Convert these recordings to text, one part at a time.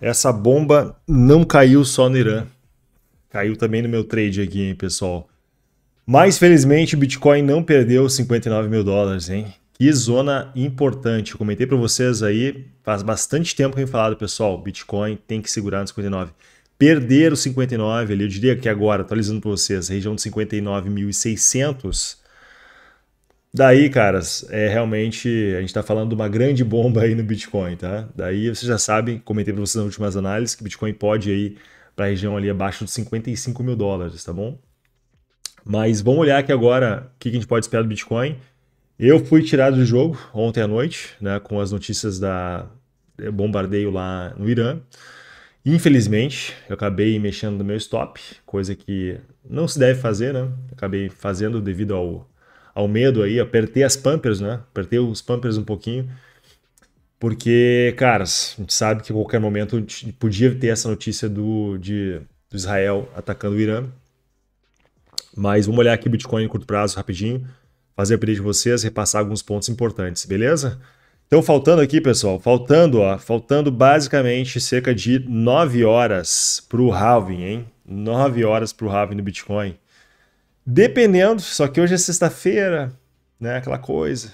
Essa bomba não caiu só no Irã. Caiu também no meu trade aqui, hein, pessoal. Mas felizmente o Bitcoin não perdeu 59 mil dólares, hein? Que zona importante. Eu comentei para vocês aí, faz bastante tempo que eu tenho falado, pessoal, Bitcoin tem que segurar no 59. Perder o 59 ali, eu diria que agora, atualizando para vocês, região de 59.600, Daí, caras, é realmente a gente está falando de uma grande bomba aí no Bitcoin, tá? Daí vocês já sabem, comentei para vocês nas últimas análises que Bitcoin pode ir para a região ali abaixo dos 55 mil dólares, tá bom? Mas vamos olhar aqui agora o que a gente pode esperar do Bitcoin. Eu fui tirado do jogo ontem à noite, né, com as notícias da bombardeio lá no Irã. Infelizmente, eu acabei mexendo no meu stop, coisa que não se deve fazer, né? Acabei fazendo devido ao ao medo aí, apertei as pampers, né? Apertei os pampers um pouquinho. Porque, caras a gente sabe que a qualquer momento podia ter essa notícia do, de, do Israel atacando o Irã. Mas vamos olhar aqui Bitcoin em curto prazo rapidinho, fazer a update de vocês, repassar alguns pontos importantes, beleza? Então, faltando aqui, pessoal, faltando, ó, faltando basicamente cerca de 9 horas para o halving, hein? 9 horas para o halving do Bitcoin. Dependendo, só que hoje é sexta-feira, né? Aquela coisa.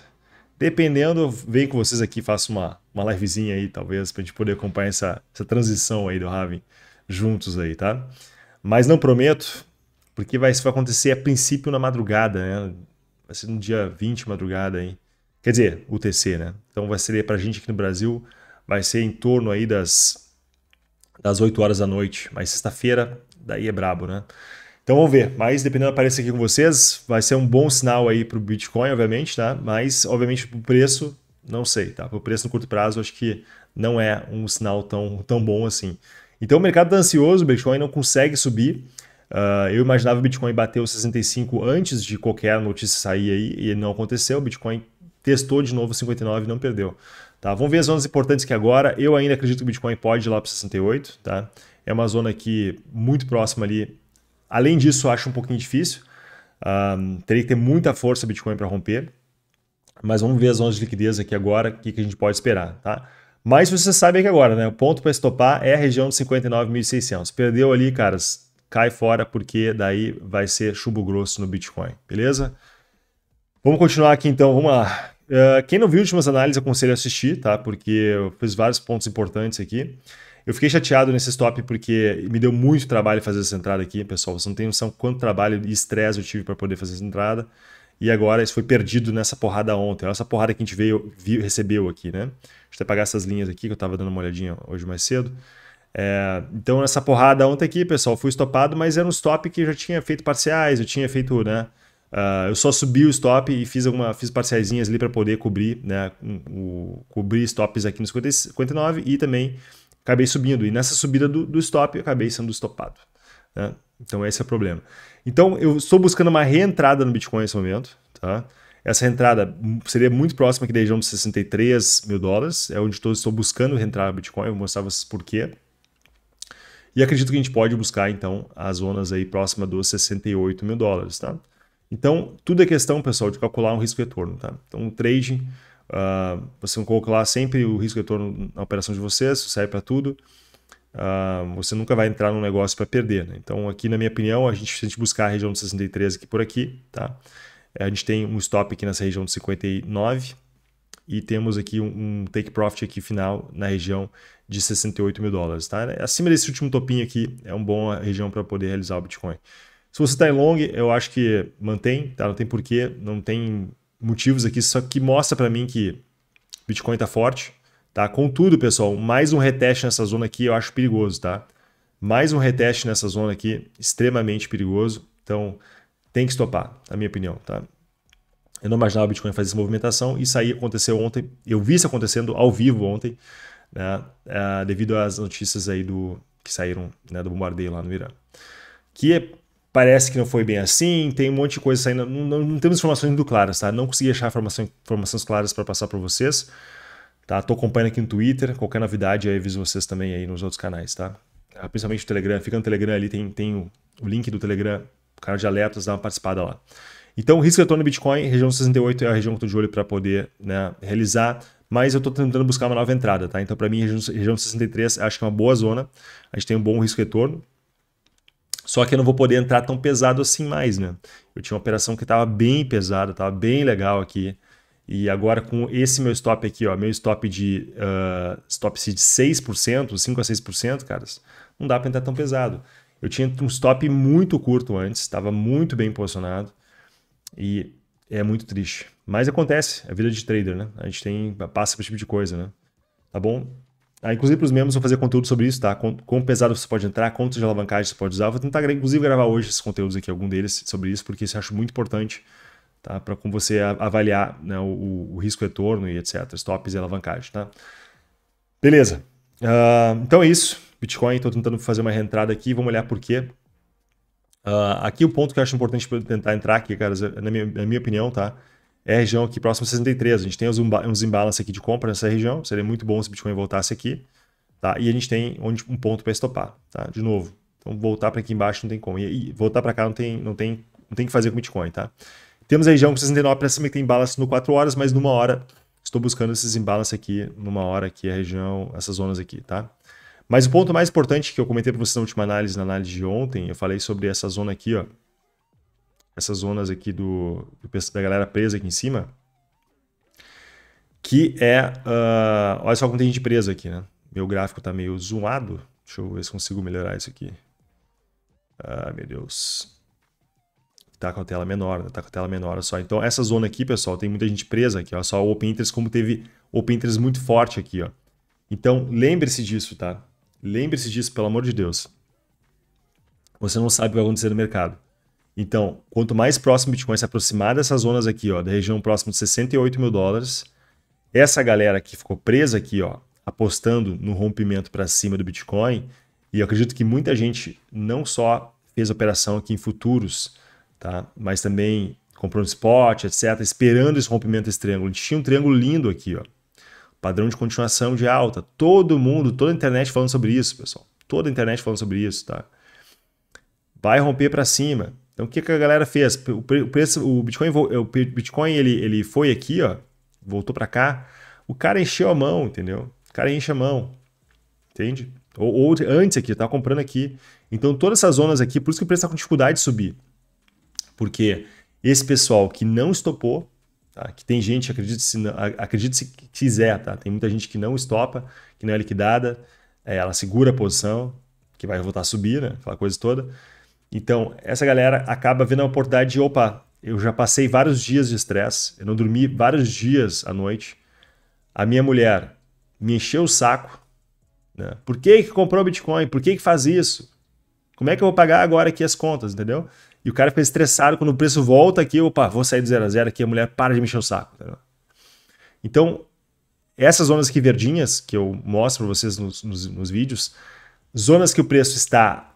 Dependendo, venho com vocês aqui, faço uma, uma livezinha aí, talvez, pra gente poder acompanhar essa, essa transição aí do Raven juntos aí, tá? Mas não prometo, porque vai, isso vai acontecer a princípio na madrugada, né? Vai ser no dia 20, madrugada aí. Quer dizer, UTC, né? Então vai ser pra gente aqui no Brasil, vai ser em torno aí das, das 8 horas da noite. Mas sexta-feira, daí é brabo, né? Então vamos ver, mas dependendo da aqui com vocês, vai ser um bom sinal aí para o Bitcoin, obviamente, tá? Mas, obviamente, para o preço, não sei, tá? Para o preço no curto prazo, acho que não é um sinal tão, tão bom assim. Então o mercado está ansioso, o Bitcoin não consegue subir. Uh, eu imaginava o Bitcoin bater os 65 antes de qualquer notícia sair aí e não aconteceu. O Bitcoin testou de novo 59 e não perdeu. Tá? Vamos ver as zonas importantes que agora. Eu ainda acredito que o Bitcoin pode ir lá para 68. Tá? É uma zona aqui muito próxima ali Além disso, acho um pouquinho difícil. Um, teria que ter muita força Bitcoin para romper. Mas vamos ver as zonas de liquidez aqui agora, o que, que a gente pode esperar, tá? Mas você sabe aqui agora, né? O ponto para estopar é a região de 59.600. Perdeu ali, caras, cai fora, porque daí vai ser chumbo grosso no Bitcoin, beleza? Vamos continuar aqui então, vamos lá. Uh, quem não viu últimas análises, aconselho a assistir, tá? Porque eu fiz vários pontos importantes aqui. Eu fiquei chateado nesse stop porque me deu muito trabalho fazer essa entrada aqui, pessoal. Vocês não têm noção quanto trabalho e estresse eu tive para poder fazer essa entrada. E agora isso foi perdido nessa porrada ontem. Olha essa porrada que a gente veio, viu, recebeu aqui, né? Deixa eu até pagar essas linhas aqui que eu estava dando uma olhadinha hoje mais cedo. É, então, nessa porrada ontem aqui, pessoal, fui estopado, mas era um stop que eu já tinha feito parciais, eu tinha feito, né? Uh, eu só subi o stop e fiz alguma, fiz parciaisinhas ali para poder cobrir, né? O, cobrir stops aqui nos 59 e também acabei subindo. E nessa subida do, do stop, eu acabei sendo estopado. Né? Então, esse é o problema. Então, eu estou buscando uma reentrada no Bitcoin nesse momento. Tá? Essa entrada seria muito próxima aqui da região dos 63 mil dólares. É onde estou, estou buscando reentrar no Bitcoin. Eu vou mostrar vocês por quê. E acredito que a gente pode buscar, então, as zonas aí próxima dos 68 mil dólares, tá? Então, tudo é questão, pessoal, de calcular um risco retorno, tá? Então, o trading Uh, ah, vocês vão sempre o risco de retorno na operação de vocês, isso serve para tudo. Uh, você nunca vai entrar num negócio para perder. Né? Então, aqui, na minha opinião, a gente, se a gente buscar a região de 63 aqui por aqui, tá? A gente tem um stop aqui nessa região de 59 e temos aqui um, um take profit aqui final na região de 68 mil dólares, tá? Acima desse último topinho aqui é uma boa região para poder realizar o Bitcoin. Se você está em long, eu acho que mantém, tá? Não tem porquê, não tem motivos aqui, só que mostra para mim que Bitcoin tá forte, tá? Contudo, pessoal, mais um reteste nessa zona aqui eu acho perigoso, tá? Mais um reteste nessa zona aqui, extremamente perigoso. Então, tem que estopar, na minha opinião, tá? Eu não imaginava o Bitcoin fazer essa movimentação. Isso aí aconteceu ontem. Eu vi isso acontecendo ao vivo ontem, né? Ah, devido às notícias aí do que saíram né, do bombardeio lá no Irã. Que é parece que não foi bem assim, tem um monte de coisa saindo. Não, não, não temos informações muito claras, tá? Não consegui achar informações claras para passar para vocês. Tá? Tô acompanhando aqui no Twitter, qualquer novidade aí aviso vocês também aí nos outros canais, tá? Ah, principalmente o Telegram, fica no Telegram ali, tem, tem o, o link do Telegram, o canal de alertas, dá uma participada lá. Então, risco de retorno Bitcoin, região 68 é a região que eu tô de olho para poder né, realizar, mas eu estou tentando buscar uma nova entrada, tá? Então, para mim, região, região 63 acho que é uma boa zona, a gente tem um bom risco de retorno, só que eu não vou poder entrar tão pesado assim mais, né? Eu tinha uma operação que estava bem pesada, estava bem legal aqui. E agora com esse meu stop aqui, ó, meu stop de uh, stop de 6%, 5 a 6%, caras, não dá para entrar tão pesado. Eu tinha um stop muito curto antes, estava muito bem posicionado. E é muito triste. Mas acontece, a é vida de trader, né? A gente tem passa por esse tipo de coisa, né? Tá bom? Ah, inclusive para os membros vou fazer conteúdo sobre isso, tá? Com, quão pesado você pode entrar, quantos de alavancagem você pode usar. Vou tentar, inclusive, gravar hoje esses conteúdos aqui, algum deles sobre isso, porque isso eu acho muito importante tá? para com você avaliar né, o, o risco-retorno e etc. Stops e alavancagem, tá? Beleza. Uh, então é isso. Bitcoin, estou tentando fazer uma reentrada aqui, vamos olhar por quê. Uh, aqui o ponto que eu acho importante para tentar entrar aqui, cara, é na minha, na minha opinião, tá? é a região aqui próxima a 63. A gente tem uns, uns imbalance aqui de compra nessa região. Seria muito bom se o Bitcoin voltasse aqui. Tá? E a gente tem onde, um ponto para estopar. Tá? De novo. Então, voltar para aqui embaixo não tem como. E, e voltar para cá não tem, não, tem, não tem que fazer com o Bitcoin. Tá? Temos a região com 69 para cima que tem imbalance no 4 horas, mas numa hora. Estou buscando esses imbalances aqui, numa hora aqui, a região, essas zonas aqui, tá? Mas o ponto mais importante que eu comentei para vocês na última análise, na análise de ontem, eu falei sobre essa zona aqui, ó, essas zonas aqui do, do da galera presa aqui em cima, que é, uh, olha só como tem gente presa aqui, né? Meu gráfico tá meio zoado, deixa eu ver se consigo melhorar isso aqui. Ah, meu Deus. Tá com a tela menor, né? tá com a tela menor, olha só. Então, essa zona aqui, pessoal, tem muita gente presa aqui, olha só. O Open Interest, como teve Open Interest muito forte aqui, ó. Então, lembre-se disso, tá? Lembre-se disso, pelo amor de Deus. Você não sabe o que vai acontecer no mercado. Então, quanto mais próximo o Bitcoin se aproximar dessas zonas aqui, ó, da região próxima de 68 mil dólares, essa galera que ficou presa aqui, ó, apostando no rompimento para cima do Bitcoin, e eu acredito que muita gente não só fez operação aqui em futuros, tá? mas também comprou um spot, etc., esperando esse rompimento desse triângulo. A gente tinha um triângulo lindo aqui, ó. padrão de continuação de alta. Todo mundo, toda a internet falando sobre isso, pessoal. Toda a internet falando sobre isso, tá? Vai romper para cima. Então o que, que a galera fez? O preço, o Bitcoin, é, o Bitcoin ele, ele foi aqui, ó, voltou para cá. O cara encheu a mão, entendeu? O cara enche a mão, entende? Ou, ou antes aqui, tá comprando aqui. Então todas essas zonas aqui, por isso que o preço está com dificuldade de subir, porque esse pessoal que não estopou, tá? que tem gente, acredite se, acredite se quiser, tá? tem muita gente que não estopa, que não é liquidada, é, ela segura a posição, que vai voltar a subir, né? aquela coisa toda. Então, essa galera acaba vendo a oportunidade de, opa, eu já passei vários dias de estresse, eu não dormi vários dias à noite. A minha mulher me encheu o saco. Né? Por que, que comprou Bitcoin? Por que, que faz isso? Como é que eu vou pagar agora aqui as contas, entendeu? E o cara fica estressado quando o preço volta aqui, opa, vou sair do zero a zero aqui, a mulher para de encher o saco. Entendeu? Então, essas zonas aqui verdinhas que eu mostro para vocês nos, nos, nos vídeos, zonas que o preço está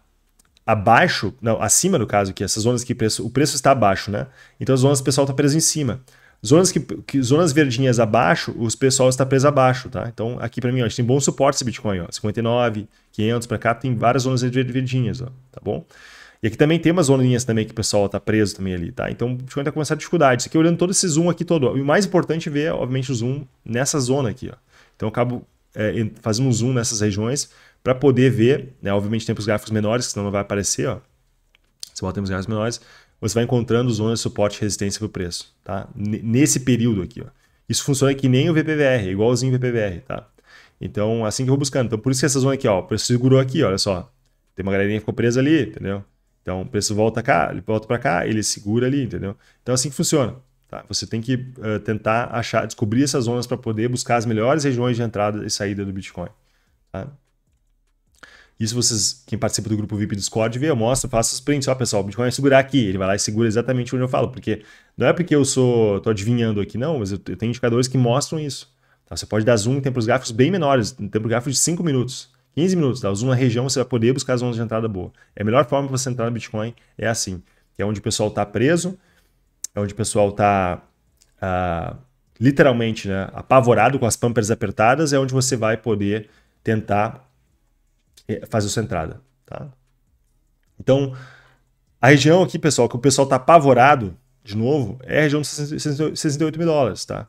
abaixo, não, acima no caso que essas zonas que preço, o preço está abaixo, né? Então as zonas o pessoal está preso em cima. Zonas, que, que, zonas verdinhas abaixo, os pessoal está preso abaixo, tá? Então aqui para mim, ó, a gente tem bom suporte esse Bitcoin, ó, 59, 500 para cá, tem várias zonas verdinhas, ó, tá bom? E aqui também tem umas zoninhas também que o pessoal está preso também ali, tá? Então o Bitcoin está começando a dificuldade. Isso aqui olhando todo esse zoom aqui todo. E o mais importante é ver, obviamente, o zoom nessa zona aqui, ó. Então eu acabo é, fazendo um zoom nessas regiões para poder ver, né? Obviamente tem os gráficos menores, senão não vai aparecer, ó. Você bota os gráficos menores, você vai encontrando zonas de suporte e resistência para o preço, tá? nesse período aqui, ó. Isso funciona que nem o VPVR, igualzinho o VPVR, tá? Então, assim que eu vou buscando. Então, por isso que essa zona aqui, ó, o preço segurou aqui, olha só. Tem uma galerinha que ficou presa ali, entendeu? Então, o preço volta cá, ele volta para cá, ele segura ali, entendeu? Então, é assim que funciona. Tá? Você tem que uh, tentar achar, descobrir essas zonas para poder buscar as melhores regiões de entrada e saída do Bitcoin. Tá? Isso vocês, quem participa do grupo VIP Discord, vê, eu mostro, faço os prints. Ó, pessoal, o Bitcoin vai segurar aqui. Ele vai lá e segura exatamente onde eu falo, porque não é porque eu sou, tô adivinhando aqui, não, mas eu, eu tenho indicadores que mostram isso. Tá? Você pode dar zoom em tempos gráficos bem menores, em tempos gráficos de 5 minutos, 15 minutos. Dá zoom na região, você vai poder buscar as zonas de entrada boa. É a melhor forma para você entrar no Bitcoin, é assim. Que é onde o pessoal tá preso, é onde o pessoal tá uh, literalmente né, apavorado com as pampers apertadas, é onde você vai poder tentar é, fazer sua entrada, tá? Então, a região aqui, pessoal, que o pessoal tá apavorado, de novo, é a região dos 68 mil dólares, tá?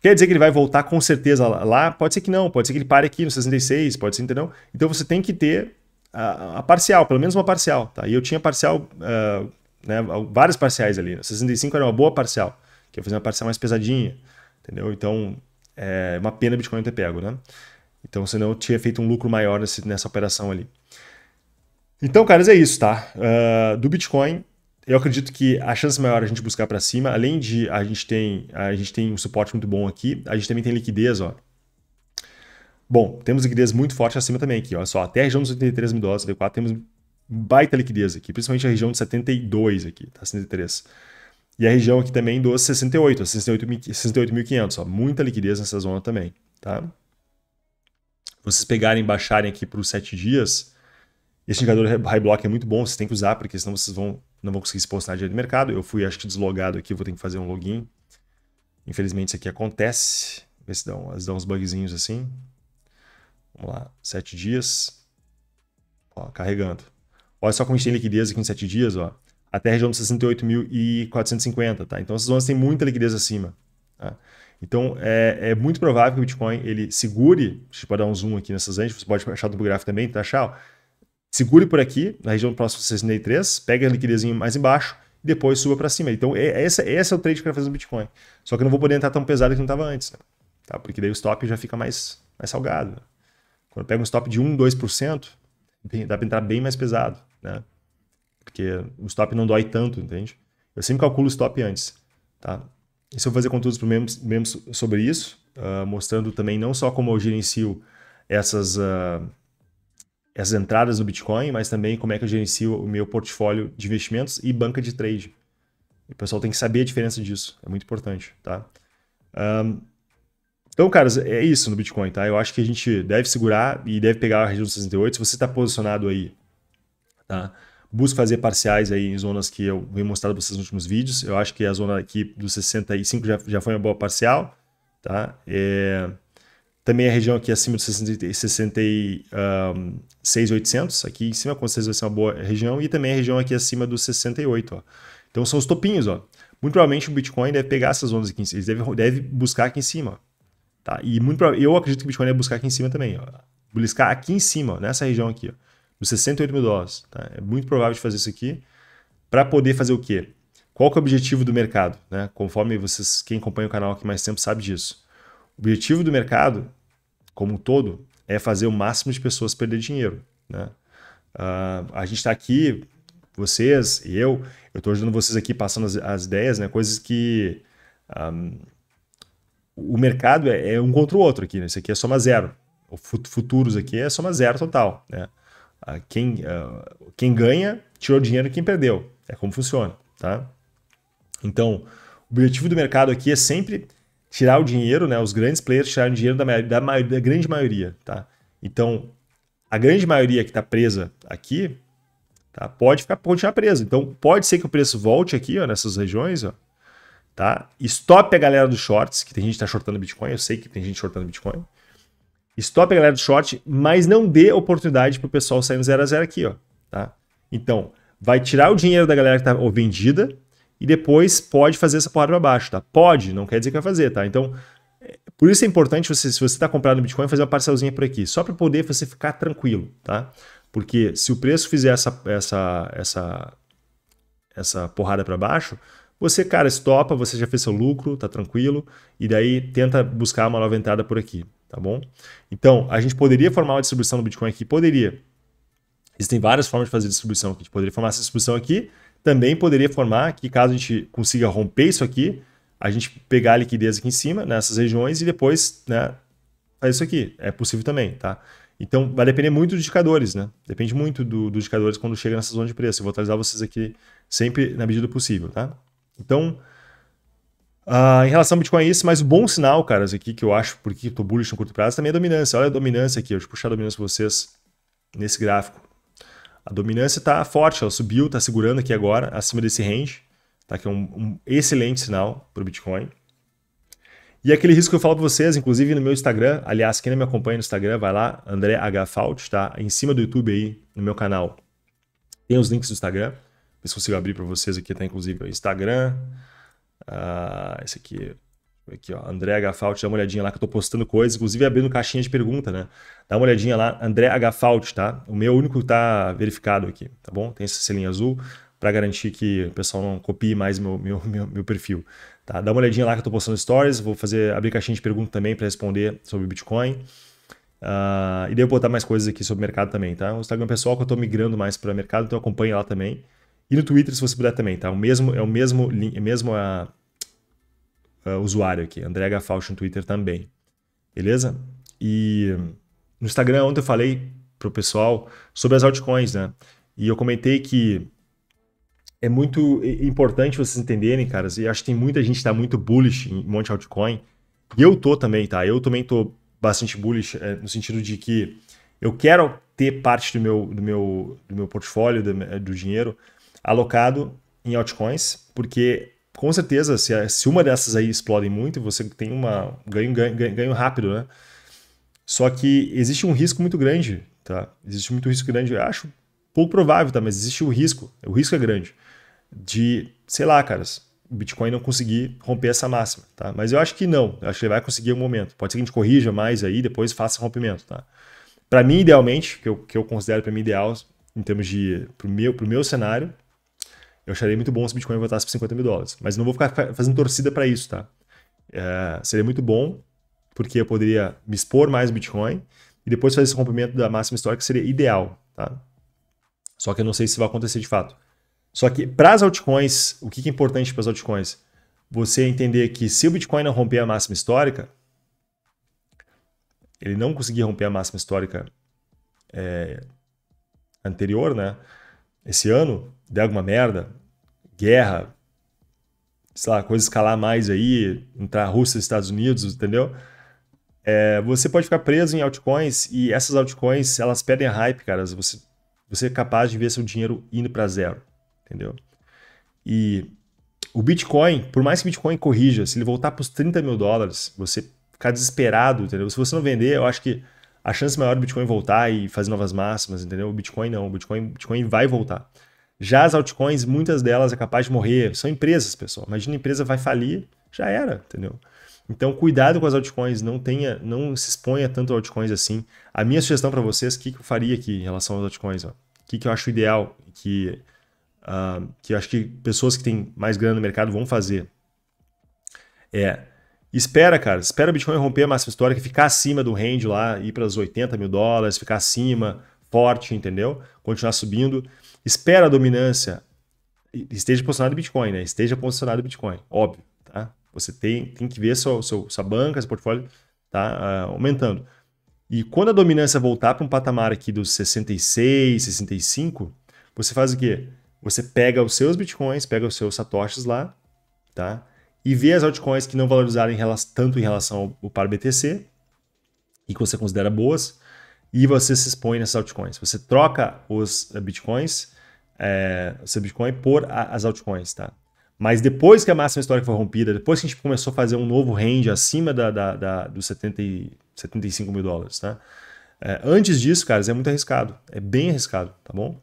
Quer dizer que ele vai voltar com certeza lá? Pode ser que não, pode ser que ele pare aqui no 66, pode ser, entendeu? Então você tem que ter a, a parcial, pelo menos uma parcial, tá? E eu tinha parcial, uh, né, várias parciais ali. Né? 65 era uma boa parcial, que eu fiz uma parcial mais pesadinha, entendeu? Então, é uma pena o Bitcoin ter pego, né? Então, senão eu tinha feito um lucro maior nesse, nessa operação ali. Então, caras, é isso, tá? Uh, do Bitcoin, eu acredito que a chance maior é a gente buscar para cima. Além de a gente tem a gente tem um suporte muito bom aqui, a gente também tem liquidez, ó. Bom, temos liquidez muito forte acima também aqui, olha só, até a região dos 83 mil dólares, 74, temos baita liquidez aqui, principalmente a região de 72 aqui, tá? 73. E a região aqui também dos 68, 68.500, 68, ó, muita liquidez nessa zona também, tá? vocês pegarem e baixarem aqui para os 7 dias, esse indicador high block é muito bom, vocês têm que usar, porque senão vocês vão, não vão conseguir se postar dinheiro de mercado. Eu fui, acho que, deslogado aqui, vou ter que fazer um login. Infelizmente, isso aqui acontece. Vê se dá, um, dão uns bugzinhos assim. Vamos lá, 7 dias. Ó, carregando. Olha só como a gente tem liquidez aqui em 7 dias, ó. Até a região de 68.450, tá? Então, essas zonas têm muita liquidez acima. Tá? Então, é, é, muito provável que o Bitcoin ele segure, Deixa eu dar um zoom aqui nessas antes, você pode achar do gráfico também, tá, Charles? Segure por aqui, na região próxima do 63, pega a liquidezinha mais embaixo e depois suba para cima. Então, é, é esse, esse é o trade que eu quero fazer no Bitcoin. Só que eu não vou poder entrar tão pesado que não estava antes, né? tá? Porque daí o stop já fica mais, mais salgado. Né? Quando pega um stop de 1, 2%, dá para entrar bem mais pesado, né? Porque o stop não dói tanto, entende? Eu sempre calculo o stop antes, tá? se eu vou fazer conteúdos mesmo, mesmo sobre isso, uh, mostrando também não só como eu gerencio essas, uh, essas entradas do Bitcoin, mas também como é que eu gerencio o meu portfólio de investimentos e banca de trade. E o pessoal tem que saber a diferença disso, é muito importante, tá? Um, ah, então, caras, é isso no Bitcoin, tá? Eu acho que a gente deve segurar e deve pegar a região 68 se você está posicionado aí, tá? Busco fazer parciais aí em zonas que eu venho mostrado para vocês nos últimos vídeos. Eu acho que a zona aqui dos 65 já, já foi uma boa parcial. Tá? É... Também a região aqui acima dos 66,800, ah, aqui em cima, com certeza vai ser uma boa região, e também a região aqui acima dos 68. Ó. Então são os topinhos. Ó. Muito provavelmente o Bitcoin deve pegar essas zonas aqui em cima, ele deve, deve buscar aqui em cima. Tá? E muito eu acredito que o Bitcoin deve buscar aqui em cima também. Ó. Buscar aqui em cima, ó, nessa região aqui. Ó nos 68 mil dólares. Tá? É muito provável de fazer isso aqui para poder fazer o quê? Qual que é o objetivo do mercado? Né? Conforme vocês, quem acompanha o canal aqui mais tempo sabe disso. O objetivo do mercado, como um todo, é fazer o máximo de pessoas perder dinheiro. Né? Uh, a gente está aqui, vocês e eu, eu estou ajudando vocês aqui passando as, as ideias, né? coisas que um, ah, o mercado é, é, um contra o outro aqui. Né? Isso aqui é soma zero. O futuros aqui é soma zero total. Né? Ah, quem, uh, quem ganha tirou dinheiro quem perdeu. É como funciona, tá? Então, o objetivo do mercado aqui é sempre tirar o dinheiro, né? Os grandes players o dinheiro da, da, da grande maioria, tá? Então, a grande maioria que está presa aqui, tá? Pode ficar continuar presa. Então, pode ser que o preço volte aqui, ó, nessas regiões, ó, tá? Stop a galera dos shorts, que tem gente que está shortando Bitcoin, eu sei que tem gente shortando Bitcoin. Stop a galera do short, mas não dê oportunidade para o pessoal sair no 0 a 0 aqui, ó, tá? Então, vai tirar o dinheiro da galera que tá ou vendida e depois pode fazer essa porrada para baixo, tá? Pode, não quer dizer que vai fazer, tá? Então, é, por isso é importante você, se você está comprando Bitcoin, fazer uma parcelzinha por aqui, só para poder você ficar tranquilo, tá? Porque se o preço fizer essa essa essa essa porrada para baixo, você, cara, estopa, você já fez seu lucro, tá tranquilo, e daí tenta buscar uma nova entrada por aqui tá bom? Então, a gente poderia formar uma distribuição no Bitcoin aqui? Poderia. Existem várias formas de fazer distribuição aqui. A gente poderia formar essa distribuição aqui, também poderia formar que caso a gente consiga romper isso aqui, a gente pegar a liquidez aqui em cima, nessas né, regiões, e depois né, fazer isso aqui. É possível também, tá? Então, vai depender muito dos indicadores, né? Depende muito do, dos indicadores quando chega nessa zona de preço. Eu vou atualizar vocês aqui sempre na medida do possível, tá? Então, Uh, em relação ao Bitcoin, esse é mas um bom sinal, caras, aqui que eu acho, porque estou bullish no curto prazo, também é a dominância. Olha a dominância aqui, deixa eu puxar a dominância para vocês nesse gráfico. A dominância está forte, ela subiu, está segurando aqui agora, acima desse range, tá? que é um, um excelente sinal para o Bitcoin. E aquele risco que eu falo para vocês, inclusive no meu Instagram, aliás, quem não me acompanha no Instagram, vai lá, André H. Fault tá? Em cima do YouTube aí, no meu canal, tem os links do Instagram. Ver se consigo abrir para vocês aqui, tá? Inclusive, o Instagram, ah, esse aqui, aqui ó, André Agafault, dá uma olhadinha lá que eu tô postando coisas, inclusive abrindo caixinha de pergunta, né? Dá uma olhadinha lá, André Agafault, tá? O meu único tá verificado aqui, tá bom? Tem essa selinha azul para garantir que o pessoal não copie mais meu, meu, meu, meu perfil. Tá? Dá uma olhadinha lá que eu tô postando stories, vou fazer abrir caixinha de pergunta também para responder sobre Bitcoin. Uh, e devo botar mais coisas aqui sobre o mercado também, tá? O Instagram pessoal que eu tô migrando mais para mercado, então acompanha lá também. E no Twitter, se você puder também, tá? O mesmo, é o mesmo, é mesmo a, uh, usuário aqui, André Gafalch no Twitter também. Beleza? E no Instagram ontem eu falei pro pessoal sobre as altcoins, né? E eu comentei que é muito importante vocês entenderem, caras, e acho que tem muita gente que tá muito bullish em um monte de altcoin. E eu tô também, tá? Eu também tô bastante bullish é, no sentido de que eu quero ter parte do meu, do meu, do meu portfólio, do, do dinheiro, alocado em altcoins, porque com certeza, se, se uma dessas aí explodem muito, você tem uma ganho, ganho, ganho rápido, né? Só que existe um risco muito grande, tá? Existe muito risco grande. Eu acho pouco provável, tá? Mas existe o risco. O risco é grande de, sei lá, caras, o Bitcoin não conseguir romper essa máxima, tá? Mas eu acho que não. Eu acho que ele vai conseguir um momento. Pode ser que a gente corrija mais aí, depois faça rompimento, tá? Para mim, idealmente, que eu, que eu considero para mim ideal, em termos de o meu, pro meu cenário, eu acharia muito bom se o Bitcoin voltasse para 50 mil dólares. Mas não vou ficar fazendo torcida para isso, tá? É, seria muito bom, porque eu poderia me expor mais o Bitcoin e depois fazer esse rompimento da máxima histórica seria ideal, tá? Só que eu não sei se vai acontecer de fato. Só que para as altcoins, o que é importante para as altcoins? Você entender que se o Bitcoin não romper a máxima histórica, ele não conseguir romper a máxima histórica é, anterior, né? Esse ano, der alguma merda, guerra, sei lá, coisa escalar mais aí, entrar Rússia e Estados Unidos, entendeu? É, você pode ficar preso em altcoins e essas altcoins, elas perdem hype, cara. Você, você é capaz de ver seu dinheiro indo para zero, entendeu? E o Bitcoin, por mais que o Bitcoin corrija, se ele voltar para os 30 mil dólares, você ficar desesperado, entendeu? Se você não vender, eu acho que a chance maior do Bitcoin voltar e fazer novas máximas, entendeu? O Bitcoin não, o Bitcoin, Bitcoin vai voltar. Já as altcoins, muitas delas é capaz de morrer. São empresas, pessoal. Imagina a empresa vai falir, já era, entendeu? Então, cuidado com as altcoins, não tenha, não se exponha tanto a altcoins assim. A minha sugestão para vocês, o que, que, eu faria aqui em relação às altcoins? O que, que, eu acho ideal, que, uh, que eu acho que pessoas que têm mais grana no mercado vão fazer? É, espera, cara, espera o Bitcoin romper a massa histórica, ficar acima do range lá, ir para os 80 mil dólares, ficar acima, forte, entendeu? Continuar subindo espera a dominância, esteja posicionado em Bitcoin, né? Esteja posicionado em Bitcoin, óbvio, tá? Você tem, tem que ver sua, sua, sua banca, seu portfólio tá uh, aumentando. E quando a dominância voltar para um patamar aqui dos 66, 65, você faz o quê? Você pega os seus bitcoins, pega os seus satoshis lá, tá? E vê as altcoins que não valorizaram em relação, tanto em relação ao, ao par BTC e que você considera boas, e você se expõe nessas altcoins. Você troca os eh, bitcoins é, o seu Bitcoin por a, as altcoins, tá? Mas depois que a máxima histórica foi rompida, depois que a gente começou a fazer um novo range acima da, da, da dos 70 e 75 mil dólares, tá? É, antes disso, caras, é muito arriscado. É bem arriscado, tá bom?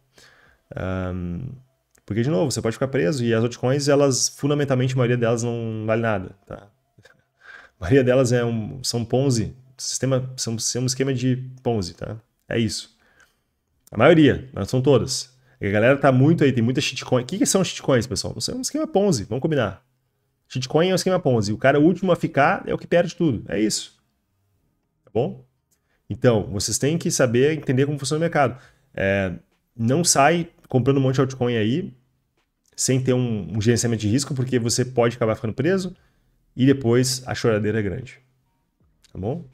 Um, porque, de novo, você pode ficar preso e as altcoins, elas, fundamentalmente, a maioria delas não vale nada, tá? A maioria delas é um, são Ponzi, sistema, são, são um esquema de Ponzi, tá? É isso. A maioria, não são todas. A galera tá muito aí, tem muita shitcoin. O que, que são shitcoins, pessoal? Não é um esquema Ponzi, vamos combinar. Shitcoin é um esquema Ponzi. O cara último a ficar é o que perde tudo. É isso. Tá bom? Então, vocês têm que saber entender como funciona o mercado. É, não sai comprando um monte de altcoin aí sem ter um, um gerenciamento de risco, porque você pode acabar ficando preso e depois a choradeira é grande. Tá bom?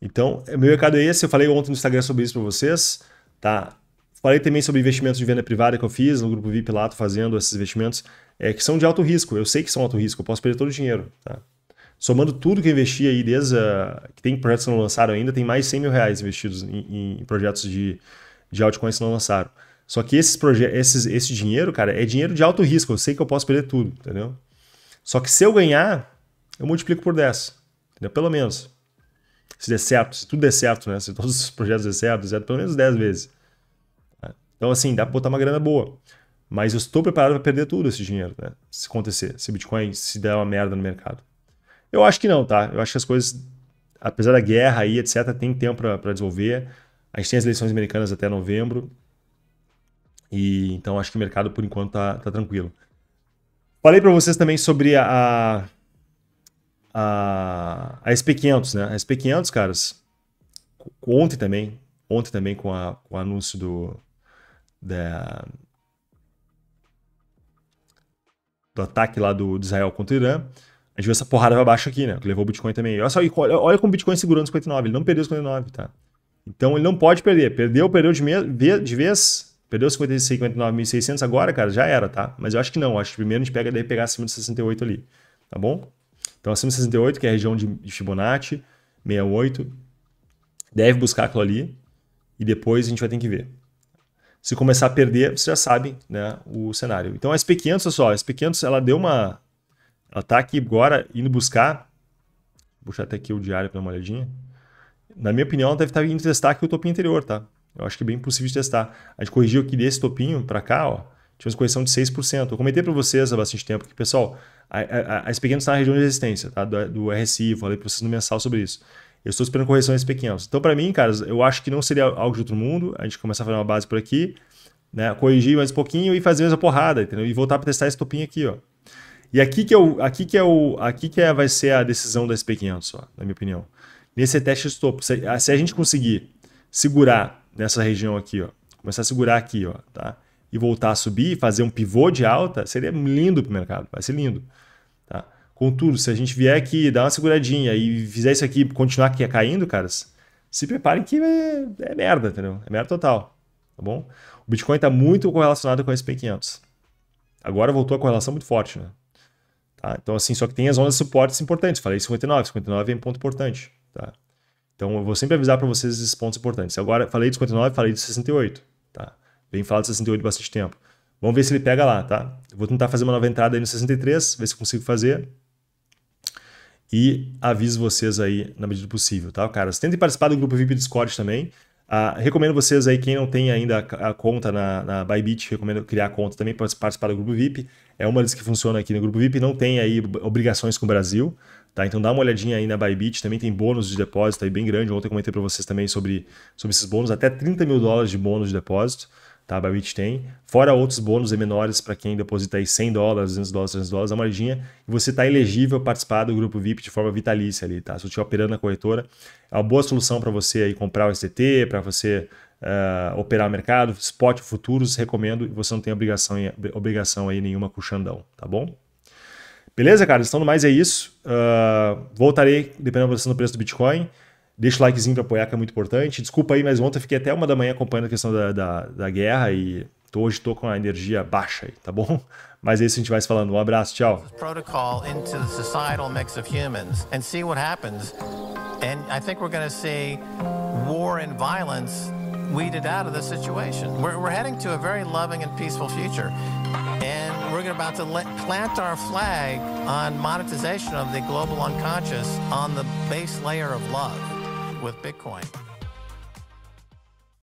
Então, é, meu recado é esse. Eu falei ontem no Instagram sobre isso para vocês. Tá? Falei também sobre investimentos de venda privada que eu fiz no grupo VIP Lato, fazendo esses investimentos é, que são de alto risco. Eu sei que são alto risco, eu posso perder todo o dinheiro. Tá? Somando tudo que eu investi aí, desde a, que tem projetos que não lançaram ainda, tem mais de 100 mil reais investidos em, em projetos de, de altcoins que não lançaram. Só que esses esses, esse dinheiro, cara, é dinheiro de alto risco. Eu sei que eu posso perder tudo, entendeu? Só que se eu ganhar, eu multiplico por 10, entendeu? Pelo menos. Se der certo, se tudo der certo, né? Se todos os projetos der certo, der certo pelo menos 10 vezes. Então, assim, dá para botar uma grana boa. Mas eu estou preparado para perder tudo esse dinheiro, né? Se acontecer, se Bitcoin se der uma merda no mercado. Eu acho que não, tá? Eu acho que as coisas, apesar da guerra aí, etc., tem tempo para desenvolver. A gente tem as eleições americanas até novembro. E então acho que o mercado, por enquanto, tá, tá tranquilo. Falei para vocês também sobre a, a, a SP500, né? A SP500, caras, ontem também, ontem também com, a, com o anúncio do, da, do ataque lá do, de Israel contra o Irã, a gente viu essa porrada pra baixo aqui, né? Que levou o Bitcoin também. Olha só, olha como o Bitcoin segurou nos 59. Ele não perdeu os 59, tá? Então ele não pode perder. Perdeu, perdeu de, me, de vez. Perdeu 56, 59.600 agora, cara, já era, tá? Mas eu acho que não. Acho que primeiro a gente pega, daí pegar acima de 68 ali, tá bom? Então acima de 68, que é a região de, de Fibonacci, 68. Deve buscar aquilo ali. E depois a gente vai ter que ver se começar a perder, você já sabe né, o cenário. Então a SP500, pessoal, a SP500 ela deu uma... Ela tá aqui agora indo buscar... Vou puxar até aqui o diário para dar uma olhadinha. Na minha opinião, ela deve estar tá indo testar aqui o topinho anterior, tá? Eu acho que é bem possível de testar. A gente corrigiu aqui desse topinho para cá, ó. Tivemos correção de 6%. Eu comentei para vocês há bastante tempo que, pessoal, a, a, a SP500 está na região de resistência, tá? Do, do RSI, falei para vocês no mensal sobre isso. Eu estou esperando correções pequenas. 500 Então, para mim, cara, eu acho que não seria algo de outro mundo. A gente começar a fazer uma base por aqui, né? corrigir mais um pouquinho e fazer mais uma porrada, entendeu? E voltar para testar esse topinho aqui, ó. E aqui que, eu, é aqui que, eu, é aqui que é, vai ser a decisão da SP500, ó, na minha opinião. Nesse teste de topo. Se, ah, se a gente conseguir segurar nessa região aqui, ó, começar a segurar aqui, ó, tá? E voltar a subir, fazer um pivô de alta, seria lindo para o mercado, vai ser lindo. Contudo, se a gente vier aqui, dar uma seguradinha e fizer isso aqui continuar que é caindo, caras, se preparem que é, é, merda, entendeu? É merda total, tá bom? O Bitcoin está muito correlacionado com o S&P 500. Agora voltou a correlação muito forte, né? Tá? Então, assim, só que tem as zonas de suportes importantes. Falei 59, 59 é um ponto importante, tá? Então, eu vou sempre avisar para vocês esses pontos importantes. Agora, falei de 59, falei de 68, tá? Vem falar de 68 bastante tempo. Vamos ver se ele pega lá, tá? vou tentar fazer uma nova entrada aí no 63, ver se consigo fazer e aviso vocês aí na medida do possível, tá, caras? Tentem participar do grupo VIP Discord também. Ah, recomendo vocês aí, quem não tem ainda a conta na, na Bybit, recomendo criar a conta também para participar do grupo VIP. É uma das que funciona aqui no grupo VIP, não tem aí obrigações com o Brasil, tá? Então dá uma olhadinha aí na Bybit, também tem bônus de depósito aí bem grande. Ontem eu comentei para vocês também sobre, sobre esses bônus, até 30 mil dólares de bônus de depósito tá? A Bybit tem. Fora outros bônus e menores para quem deposita aí 100 dólares, 200 dólares, 300 dólares, é a margem, E você está elegível a participar do grupo VIP de forma vitalícia ali, tá? Se eu estiver operando na corretora, é uma boa solução para você aí comprar o STT, para você uh, operar o mercado, spot, futuros, recomendo. E você não tem obrigação, em, obrigação aí nenhuma com o Xandão, tá bom? Beleza, cara? Então, no mais é isso. Uh, voltarei, dependendo da do preço do Bitcoin. Deixa o likezinho para apoiar, que é muito importante. Desculpa aí, mas ontem fiquei até uma da manhã acompanhando a questão da, da, da guerra e tô, hoje estou com a energia baixa aí, tá bom? Mas é isso, a gente vai se falando. Um abraço, tchau. Protocol into the societal mix of humans and see what happens. And I think we're see war and violence weeded out of the situation. We're, we're heading to a very loving and peaceful future. And we're about to let, plant our flag on monetization of the global unconscious on the base layer of love. with Bitcoin.